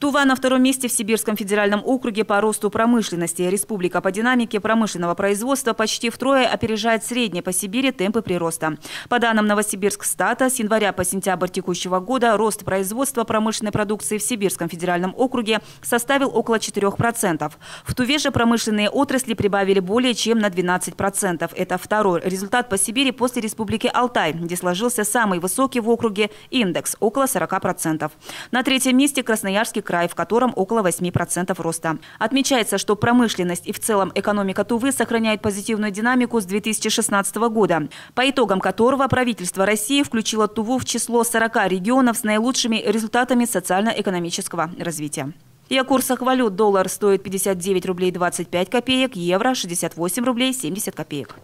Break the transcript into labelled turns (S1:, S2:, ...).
S1: Тува на втором месте в Сибирском федеральном округе по росту промышленности. Республика по динамике промышленного производства почти втрое опережает средние по Сибири темпы прироста. По данным Новосибирск стата, с января по сентябрь текущего года рост производства промышленной продукции в Сибирском федеральном округе составил около 4%. В Туве же промышленные отрасли прибавили более чем на 12%. Это второй результат по Сибири после Республики Алтай, где сложился самый высокий в округе индекс – около 40%. На третьем месте Красноярский край, в котором около 8% роста. Отмечается, что промышленность и в целом экономика Тувы сохраняет позитивную динамику с 2016 года, по итогам которого правительство России включило Туву в число 40 регионов с наилучшими результатами социально-экономического развития. И о курсах валют. Доллар стоит 59 рублей 25 копеек, евро 68 рублей 70 копеек.